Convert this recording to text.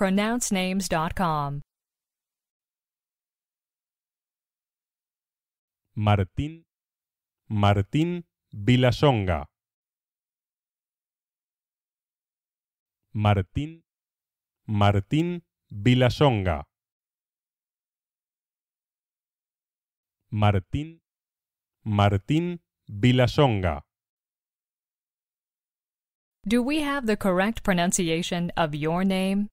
pronouncenames.com. Martín Martín Vilasonga Martín Martín Vilasonga Martín Martín Vilasonga Do we have the correct pronunciation of your name?